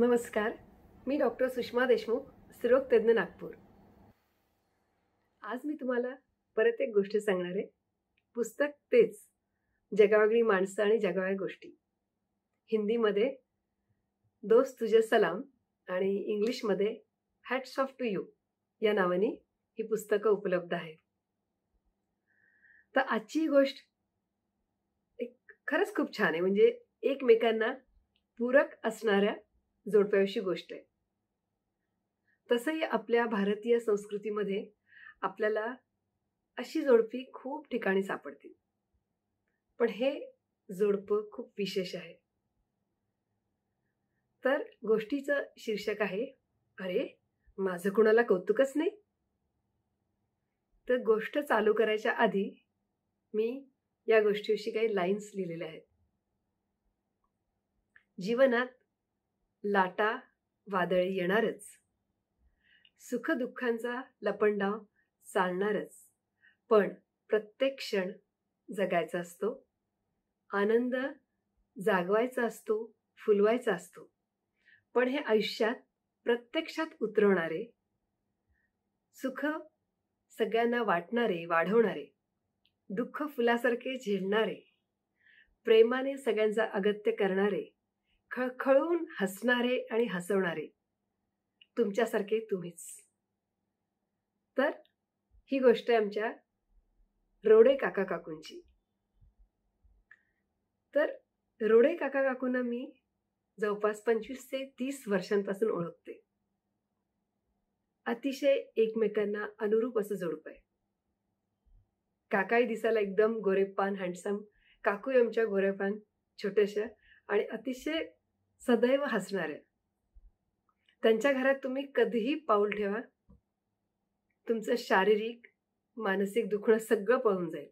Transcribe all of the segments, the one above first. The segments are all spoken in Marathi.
नमस्कार मी डॉक्टर सुषमा देशमुख स्त्रीरोगतज्ञ नागपूर आज मी तुम्हाला परत एक गोष्ट सांगणार आहे पुस्तक तेच जगावेगळी माणसं आणि जगाव्या गोष्टी हिंदीमध्ये दोस्त तुझे सलाम आणि इंग्लिशमध्ये हॅट्स ऑफ टू यू या नावाने ही पुस्तकं उपलब्ध आहेत तर आजची गोष्ट एक खरंच खूप छान आहे म्हणजे एकमेकांना पूरक असणाऱ्या जोडप्याविषयी गोष्ट आहे तसंही आपल्या भारतीय संस्कृतीमध्ये आपल्याला अशी जोडपी खूप ठिकाणी सापडतील पण हे जोडपं खूप विशेष आहे तर गोष्टीचं शीर्षक आहे अरे माझं कुणाला कौतुकच नाही तर गोष्ट चालू करायच्या आधी मी या गोष्टीविषयी काही लाईन्स लिहिलेल्या आहेत जीवनात लाटा वादळी येणारच सुखदुःखांचा लपंडाव चालणारच पण प्रत्येक क्षण जगायचा असतो आनंद जागवायचा असतो फुलवायचा असतो पण हे आयुष्यात प्रत्यक्षात उतरवणारे सुख सगळ्यांना वाटणारे वाढवणारे दुःख फुलासारखे झेलणारे प्रेमाने सगळ्यांचा अगत्य करणारे खळखळून हसणारे आणि हसवणारे तुमच्यासारखे तुम्हीच तर ही गोष्ट आहे आमच्या रोडे काका काकूंची तर रोडे काका काकूंना मी जवळपास पंचवीस ते तीस वर्षांपासून ओळखते अतिशय एकमेकांना अनुरूप असं जोडप आहे काकाही दिसायला एकदम गोरेपान हँडसम काकू आमच्या गोरेपान छोट्याशा आणि अतिशय सदैव हसणाऱ्या त्यांच्या घरात तुम्ही कधीही पाऊल ठेवा तुमचं शारीरिक मानसिक दुखणं सगळं पळून जाईल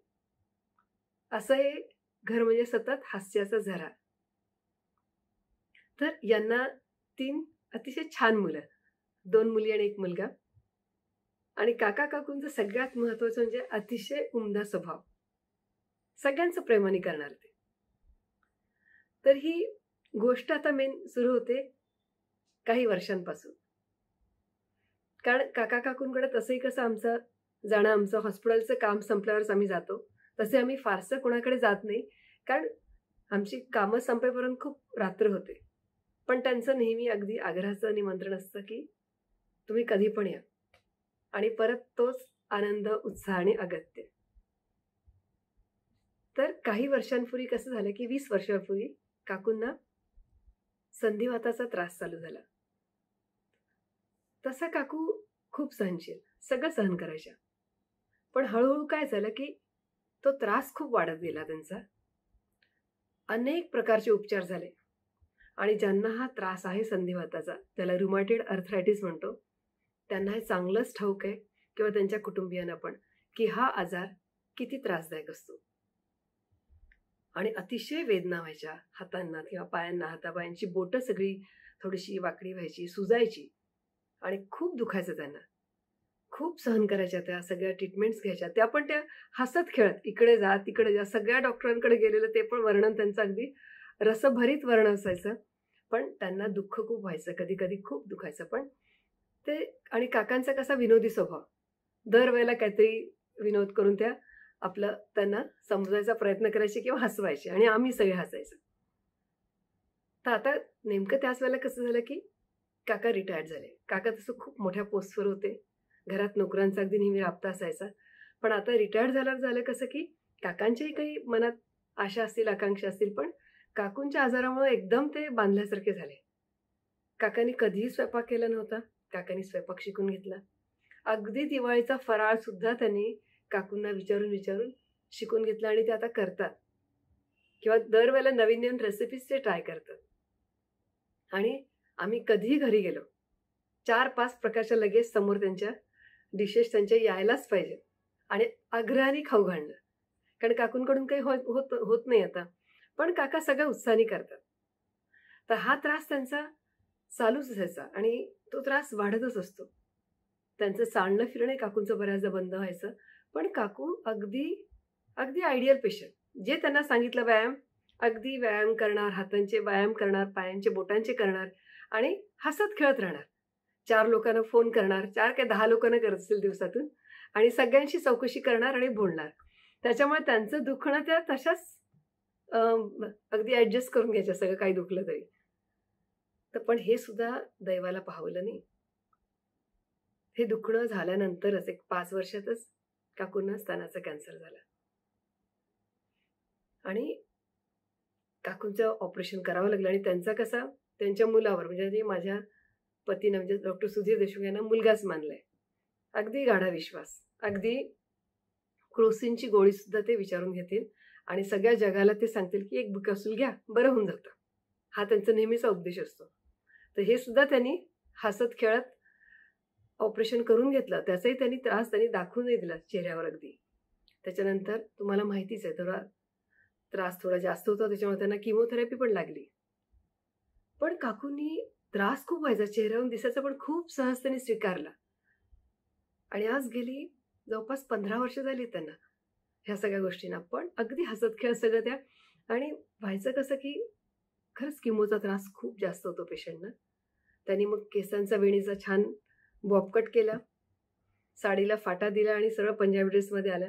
असं हे घर म्हणजे सतत हास्याचा झरा तर यांना तीन अतिशय छान मुलं दोन मुली आणि एक मुलगा आणि काका काकूंचं सगळ्यात महत्वाचं म्हणजे अतिशय उमदा स्वभाव सगळ्यांचं प्रेमाने करणार ते तर ही गोष्ट आता मेन सुरू होते काही वर्षांपासून कारण काका काकूंकडे तसंही कसं आमचं जाणं आमचं हॉस्पिटलचं काम संपल्यावरच आम्ही जातो तसे आम्ही फारसं कोणाकडे जात नाही कारण आमची कामं संपेपर्यंत खूप रात्र होते पण त्यांचं नेहमी अगदी आग्रहाचं निमंत्रण असतं की तुम्ही कधी पण या आणि परत तोच आनंद उत्साह आणि अगत्य तर काही वर्षांपूर्वी कसं झालं की वीस वर्षांपूर्वी काकूंना संधिवाताचा त्रास चालू झाला तसा काकू खूप सहनशील सगळं सहन करायच्या पण हळूहळू काय झालं की तो त्रास खूप वाढत गेला त्यांचा अनेक प्रकारचे उपचार झाले आणि ज्यांना हा त्रास आहे संधिवाताचा त्याला रुमाटेड अर्थरायटिस म्हणतो त्यांना हे चांगलंच ठाऊक आहे किंवा त्यांच्या कुटुंबियांना पण की हा आजार किती त्रासदायक असतो आणि अतिशय वेदना व्हायच्या हातांना किंवा पायांना हातापायांची बोटं सगळी थोडीशी वाकडी व्हायची सुजायची आणि खूप दुखायचं त्यांना खूप सहन करायच्या त्या सगळ्या ट्रीटमेंट्स घ्यायच्या त्या पण त्या हसत खेळत इकडे जा तिकडे जा सगळ्या डॉक्टरांकडे गेलेलं ते पण वर्णन त्यांचं अगदी रसभरीत वर्णन असायचं पण त्यांना दुःख खूप व्हायचं कधी कधी खूप दुखायचं पण ते आणि काकांचा कसा विनोदी स्वभाव दरवेळेला काहीतरी विनोद करून त्या आपलं त्यांना समजायचा प्रयत्न करायचे किंवा हसवायचे आणि आम्ही सगळे हसायचं तर आता नेमकं त्याच वेळेला कसं झालं की काका रिटायर्ड झाले काका तसं खूप मोठ्या पोस्टवर होते घरात नोकरांचा अगदी नेहमी राबता असायचा पण आता रिटायर्ड झाल्यावर झालं कसं की काकांच्याही काही मनात आशा असतील आकांक्षा असतील पण काकूंच्या आजारामुळे एकदम ते बांधल्यासारखे झाले काकांनी कधीही स्वयंपाक केला नव्हता काकांनी स्वयंपाक शिकून घेतला अगदी दिवाळीचा फराळ सुद्धा त्यांनी काकूंना विचारून विचारून शिकून घेतलं आणि ते आता करतात किंवा दरवेळेला नवीन नवीन रेसिपीज ते ट्राय करतात आणि आम्ही कधीही घरी गेलो चार पाच प्रकारच्या लगेच समोर त्यांच्या डिशेस त्यांच्या यायलाच पाहिजे आणि आग्रहानी खाऊ घालणं कारण काकूंकडून काही होत होत होत नाही आता पण काका सगळ्या उत्साहाने करतात तर हा त्रास त्यांचा चालूच असायचा आणि तो त्रास वाढतच असतो त्यांचं सांडणं फिरणं काकूंचं बऱ्याचदा बंद व्हायचं पण काकू अगदी अगदी आयडियल पेशंट जे त्यांना सांगितलं व्यायाम अगदी व्यायाम करणार हातांचे व्यायाम करणार पायांचे बोटांचे करणार आणि हसत खेळत राहणार चार लोकांना फोन करणार चार काय दहा लोकांना करत असतील दिवसातून आणि सगळ्यांशी चौकशी करणार आणि बोलणार त्याच्यामुळे त्यांचं दुखणं त्या तशाच अगदी ॲडजस्ट करून घ्यायच्या सगळं काही दुखलं तरी तर पण हे सुद्धा दैवाला पाहवलं नाही हे दुखणं झाल्यानंतरच एक पाच वर्षातच काकूंना स्तनाचा कॅन्सर झाला आणि काकूंचं ऑपरेशन करावं लागलं आणि त्यांचा कसा त्यांच्या मुलावर म्हणजे माझ्या पतीनं म्हणजे डॉक्टर सुधीर देशमुख यांना मुलगाच मानलाय अगदी गाढा विश्वास अगदी क्रोसिनची गोळीसुद्धा ते विचारून घेतील आणि सगळ्या जगाला ते सांगतील की एक असूल घ्या बरं होऊन जातं हा त्यांचा नेहमीचा उद्देश असतो तर हे सुद्धा त्यांनी हसत खेळत ऑपरेशन करून घेतलं त्याचाही त्यांनी त्रास त्यांनी दाखवूनही नाही दिला चेहऱ्यावर अगदी त्याच्यानंतर तुम्हाला माहितीच आहे थोडा त्रास थोडा जास्त होता त्याच्यामुळे त्यांना किमोथेरपी पण लागली पण काकूंनी त्रास खूप व्हायचा चेहऱ्यावरून दिसायचा पण खूप सहजतेने स्वीकारला आणि आज गेली जवळपास पंधरा वर्ष झाली त्यांना ह्या सगळ्या गोष्टींना पण अगदी हसत खेळ सगळं त्या आणि व्हायचं कसं की खरंच किमोचा त्रास खूप जास्त होतो पेशंटना त्यांनी मग केसांचा वेणीचा छान बॉबकट केला साडीला फाटा दिला आणि सरळ पंजाबी ड्रेसमध्ये आला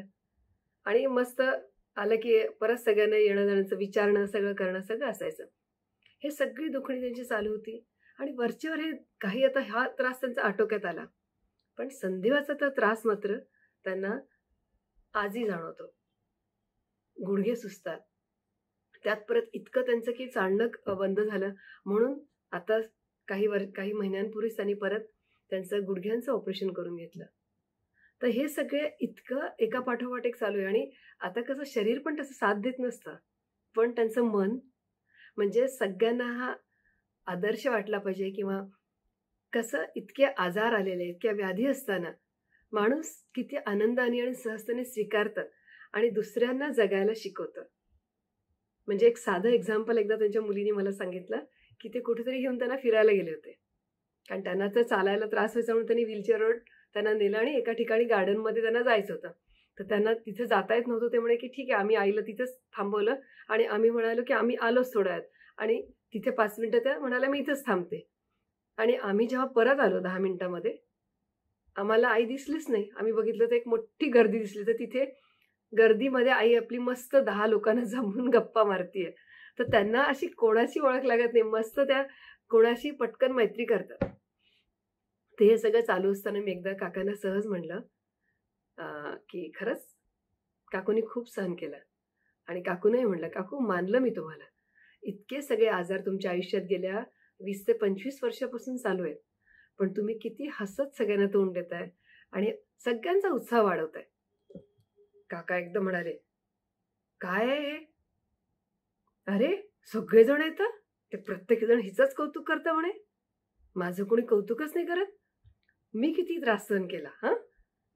आणि मस्त आलं की परत सगळ्यांना येणं जाण्याचं विचारणं सगळं करणं सगळं असायचं हे सगळी दुखणी त्यांची चालू होती आणि वरचेवर हे काही आता हा त्रास त्यांचा आटोक्यात आला पण संधिवाचा तर त्रास मात्र त्यांना आजही जाणवतो गुडघे सुचतात त्यात परत इतकं त्यांचं की चालणं बंद झालं म्हणून आता काही वर काही महिन्यांपूर्वीच त्यांनी परत त्यांचं गुडघ्यांचं ऑपरेशन करून घेतलं तर हे सगळे इतकं एका पाठोपाठ एक चालू आहे आणि आता कसं शरीर पण तसं साथ देत नसतं पण त्यांचं मन म्हणजे सगळ्यांना हा आदर्श वाटला पाहिजे किंवा कसं इतके आजार आलेले इतक्या व्याधी असताना माणूस किती आनंदाने आणि सहजतेने स्वीकारतं आणि दुसऱ्यांना जगायला शिकवतं म्हणजे एक साधं एक्झाम्पल एकदा त्यांच्या मुलीने मला सांगितलं की ते कुठेतरी घेऊन त्यांना फिरायला गेले होते कारण त्यांना तर चालायला त्रास व्हायचा म्हणून त्यांनी व्हीलचेअर रोड त्यांना नेलं आणि एका ठिकाणी गार्डनमध्ये त्यांना जायचं होतं तर त्यांना तिथे जाता येत नव्हतं ते म्हणे की ठीक आहे आम्ही आईला तिथंच थांबवलं आणि आम्ही म्हणालो की आम्ही आलोच थोड्या आणि तिथे पाच मिनटं त्या म्हणाल्या मी इथंच थांबते आणि आम्ही जेव्हा परत आलो दहा मिनटामध्ये आम्हाला आई दिसलीच नाही आम्ही बघितलं तर एक मोठी गर्दी दिसली तर तिथे गर्दीमध्ये आई आपली मस्त दहा लोकांना जमून गप्पा मारतीये तर त्यांना अशी कोणाची ओळख लागत नाही मस्त त्या कोणाशी पटकन मैत्री करतात ते हे सगळं चालू असताना मी एकदा काकांना सहज म्हणलं की खरंच काकूनी खूप सहन केलं आणि काकूनही म्हणलं काकू मानलं मी तुम्हाला इतके सगळे आजार तुमच्या आयुष्यात गेल्या वीस ते पंचवीस वर्षापासून चालू आहेत पण तुम्ही किती हसत सगळ्यांना तोंड देताय आणि सगळ्यांचा उत्साह वाढवताय काका एकदम म्हणाले काय आहे हे अरे सगळेजण येतं ते प्रत्येकजण हिचंच कौतुक करतं म्हणे माझं कोणी कौतुकच नाही करत मी किती त्रास सहन केला हां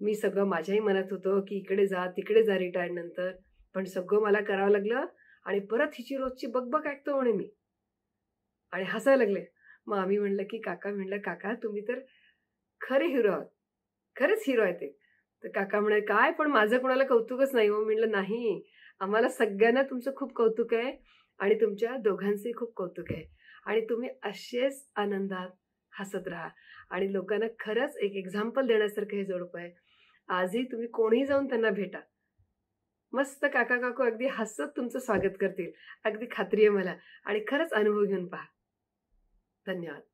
मी सगळं माझ्याही मनात होतं की इकडे जा तिकडे जा रिटायर्ड नंतर पण सगळं मला करावं लागलं आणि परत हिची रोजची बकबक ऐकतो म्हणे मी आणि हसायला लागले मग आम्ही म्हणलं की काका म्हणलं काका तुम्ही तर खरे हिरो आहात खरेच हिरो आहे ते तर काका म्हणाले काय पण माझं कोणाला कौतुकच नाही हो म्हणलं नाही आम्हाला सगळ्यांना तुमचं खूप कौतुक आहे आणि तुमच्या दोघांचंही खूप कौतुक आहे आणि तुम्ही असेच आनंदात हसत राहा आणि लोकांना खरंच एक एक्झाम्पल देण्यासारखं हे जोडपं आहे आजही तुम्ही कोणीही जाऊन त्यांना भेटा मस्त काका काकू अगदी हसत तुमचं स्वागत करतील अगदी खात्री आहे मला आणि खरंच अनुभव घेऊन पहा धन्यवाद